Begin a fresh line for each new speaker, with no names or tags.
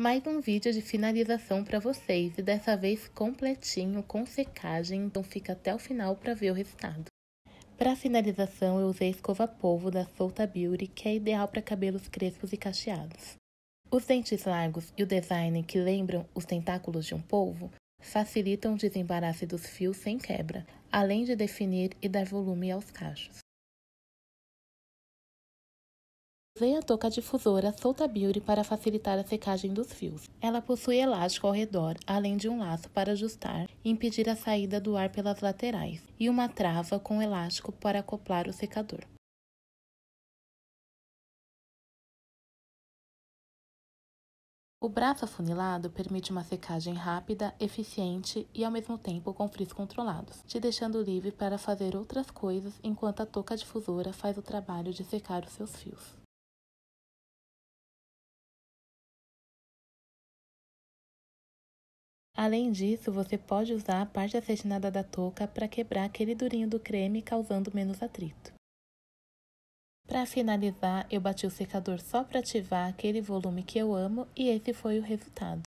Mais um vídeo de finalização para vocês e dessa vez completinho, com secagem, então fica até o final para ver o resultado. Para finalização, eu usei escova polvo da Solta Beauty, que é ideal para cabelos crespos e cacheados. Os dentes largos e o design que lembram os tentáculos de um polvo facilitam o desembaraço dos fios sem quebra, além de definir e dar volume aos cachos. Usei a touca difusora Solta Beauty para facilitar a secagem dos fios. Ela possui elástico ao redor, além de um laço para ajustar e impedir a saída do ar pelas laterais, e uma trava com elástico para acoplar o secador. O braço afunilado permite uma secagem rápida, eficiente e ao mesmo tempo com frizz controlados, te deixando livre para fazer outras coisas enquanto a touca difusora faz o trabalho de secar os seus fios. Além disso, você pode usar a parte acetinada da touca para quebrar aquele durinho do creme, causando menos atrito. Para finalizar, eu bati o secador só para ativar aquele volume que eu amo e esse foi o resultado.